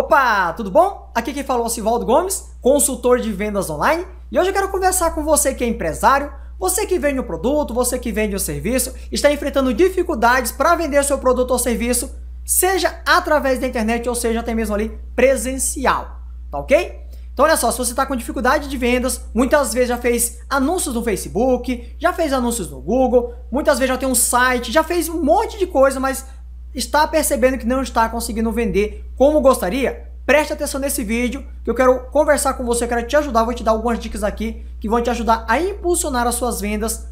Opa, tudo bom? Aqui quem falou é o Sivaldo Gomes, consultor de vendas online, e hoje eu quero conversar com você que é empresário, você que vende um produto, você que vende um serviço, está enfrentando dificuldades para vender seu produto ou serviço, seja através da internet ou seja até mesmo ali presencial, tá ok? Então olha só, se você está com dificuldade de vendas, muitas vezes já fez anúncios no Facebook, já fez anúncios no Google, muitas vezes já tem um site, já fez um monte de coisa, mas Está percebendo que não está conseguindo vender como gostaria? Preste atenção nesse vídeo que eu quero conversar com você, eu quero te ajudar, vou te dar algumas dicas aqui que vão te ajudar a impulsionar as suas vendas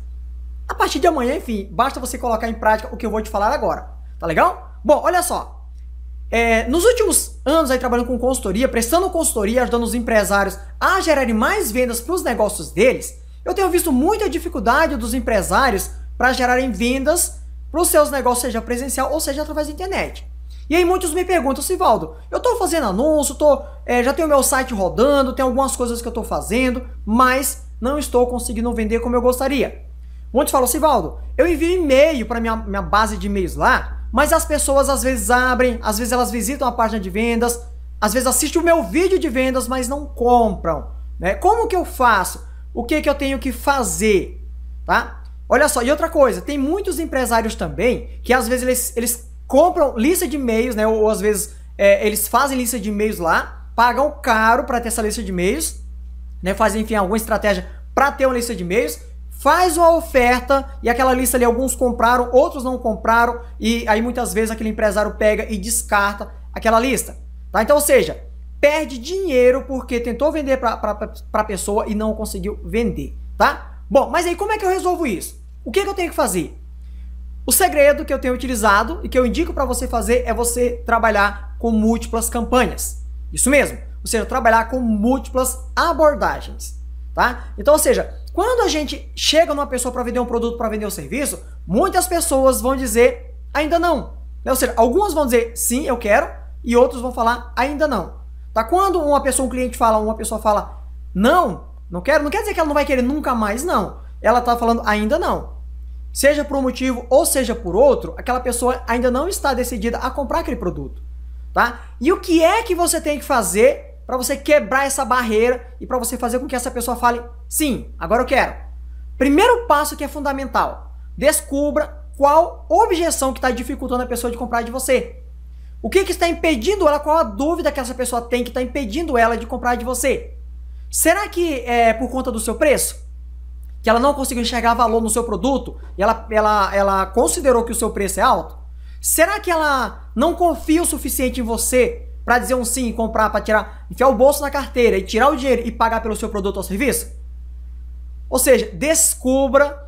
a partir de amanhã, enfim, basta você colocar em prática o que eu vou te falar agora, tá legal? Bom, olha só, é, nos últimos anos aí trabalhando com consultoria, prestando consultoria, ajudando os empresários a gerarem mais vendas para os negócios deles, eu tenho visto muita dificuldade dos empresários para gerarem vendas para os seus negócios, seja presencial ou seja através da internet. E aí muitos me perguntam, Sivaldo, eu estou fazendo anúncio, tô, é, já tenho meu site rodando, tem algumas coisas que eu estou fazendo, mas não estou conseguindo vender como eu gostaria. Muitos falam, Sivaldo, eu envio e-mail para minha, minha base de e-mails lá, mas as pessoas às vezes abrem, às vezes elas visitam a página de vendas, às vezes assistem o meu vídeo de vendas, mas não compram. Né? Como que eu faço? O que, que eu tenho que fazer? Tá? Olha só, e outra coisa, tem muitos empresários também que às vezes eles, eles compram lista de e-mails, né? Ou, ou às vezes é, eles fazem lista de e-mails lá, pagam caro para ter essa lista de e-mails, né? Fazem, enfim, alguma estratégia para ter uma lista de e-mails, faz uma oferta e aquela lista ali alguns compraram, outros não compraram, e aí muitas vezes aquele empresário pega e descarta aquela lista. Tá? Então, ou seja, perde dinheiro porque tentou vender para a pessoa e não conseguiu vender, tá? Bom, mas aí como é que eu resolvo isso? O que, é que eu tenho que fazer? O segredo que eu tenho utilizado e que eu indico para você fazer é você trabalhar com múltiplas campanhas. Isso mesmo, ou seja, trabalhar com múltiplas abordagens, tá? Então, ou seja, quando a gente chega numa pessoa para vender um produto, para vender um serviço, muitas pessoas vão dizer ainda não. Né? Ou seja, algumas vão dizer sim, eu quero, e outros vão falar ainda não. Tá? Quando uma pessoa, um cliente fala, uma pessoa fala não, não quero, não quer dizer que ela não vai querer nunca mais, não. Ela está falando ainda não. Seja por um motivo ou seja por outro, aquela pessoa ainda não está decidida a comprar aquele produto, tá? E o que é que você tem que fazer para você quebrar essa barreira e para você fazer com que essa pessoa fale: "Sim, agora eu quero". Primeiro passo que é fundamental: descubra qual objeção que está dificultando a pessoa de comprar de você. O que, que está impedindo ela? Qual a dúvida que essa pessoa tem que está impedindo ela de comprar de você? Será que é por conta do seu preço? Que ela não conseguiu enxergar valor no seu produto e ela, ela, ela considerou que o seu preço é alto? Será que ela não confia o suficiente em você para dizer um sim e comprar para tirar, enfiar o bolso na carteira e tirar o dinheiro e pagar pelo seu produto ou serviço? Ou seja, descubra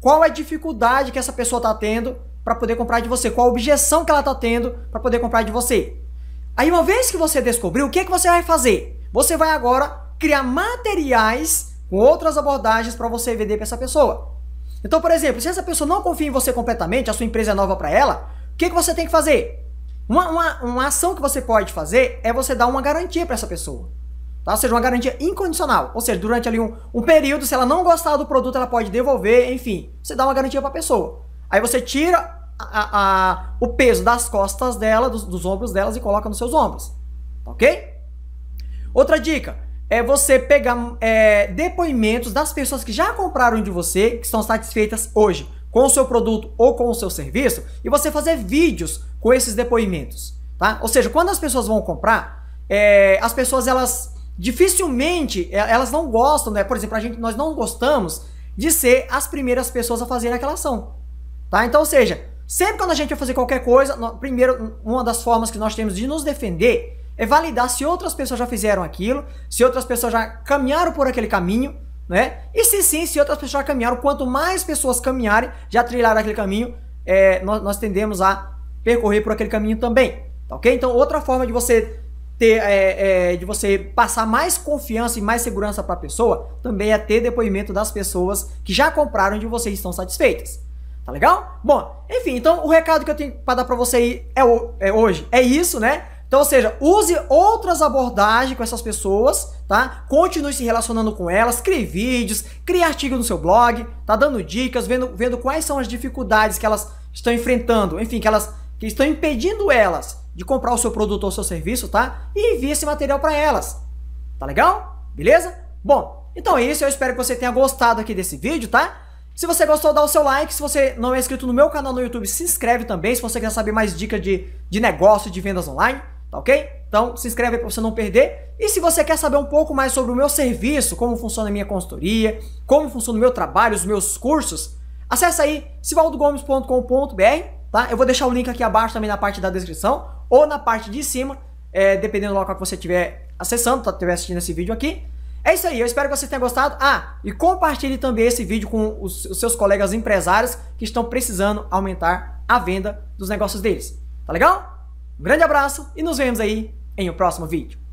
qual é a dificuldade que essa pessoa está tendo para poder comprar de você, qual a objeção que ela está tendo para poder comprar de você. Aí uma vez que você descobriu, o que, é que você vai fazer? Você vai agora criar materiais com outras abordagens para você vender para essa pessoa. Então, por exemplo, se essa pessoa não confia em você completamente, a sua empresa é nova para ela, o que, que você tem que fazer? Uma, uma, uma ação que você pode fazer é você dar uma garantia para essa pessoa. Tá? Ou seja, uma garantia incondicional. Ou seja, durante ali um, um período, se ela não gostar do produto, ela pode devolver, enfim. Você dá uma garantia para a pessoa. Aí você tira a, a, o peso das costas dela, dos, dos ombros delas e coloca nos seus ombros. Tá ok? Outra dica é você pegar é, depoimentos das pessoas que já compraram de você, que estão satisfeitas hoje com o seu produto ou com o seu serviço, e você fazer vídeos com esses depoimentos, tá? Ou seja, quando as pessoas vão comprar, é, as pessoas elas dificilmente é, elas não gostam, né? Por exemplo, a gente nós não gostamos de ser as primeiras pessoas a fazer aquela ação, tá? Então, ou seja, sempre quando a gente vai fazer qualquer coisa, primeiro uma das formas que nós temos de nos defender é validar se outras pessoas já fizeram aquilo, se outras pessoas já caminharam por aquele caminho, né? E se sim, se outras pessoas já caminharam, quanto mais pessoas caminharem, já trilharam aquele caminho, é, nós, nós, tendemos a percorrer por aquele caminho também, tá ok? Então, outra forma de você ter, é, é, de você passar mais confiança e mais segurança para a pessoa, também é ter depoimento das pessoas que já compraram e de vocês estão satisfeitas. Tá legal? Bom, enfim, então o recado que eu tenho para dar para você aí é, o, é hoje é isso, né? Então, ou seja, use outras abordagens com essas pessoas, tá? Continue se relacionando com elas, crie vídeos, crie artigo no seu blog, tá dando dicas, vendo, vendo quais são as dificuldades que elas estão enfrentando, enfim, que elas que estão impedindo elas de comprar o seu produto ou o seu serviço, tá? E envie esse material para elas. Tá legal? Beleza? Bom, então é isso. Eu espero que você tenha gostado aqui desse vídeo, tá? Se você gostou, dá o seu like. Se você não é inscrito no meu canal no YouTube, se inscreve também. Se você quer saber mais dicas de, de negócio, de vendas online tá ok? Então se inscreve para você não perder. E se você quer saber um pouco mais sobre o meu serviço, como funciona a minha consultoria, como funciona o meu trabalho, os meus cursos, acessa aí sivaldogomes.com.br, tá? Eu vou deixar o link aqui abaixo também na parte da descrição ou na parte de cima, é, dependendo do local que você estiver acessando, tá, estiver assistindo esse vídeo aqui. É isso aí, eu espero que você tenha gostado. Ah, e compartilhe também esse vídeo com os, os seus colegas empresários que estão precisando aumentar a venda dos negócios deles. Tá legal? Um grande abraço e nos vemos aí em o um próximo vídeo.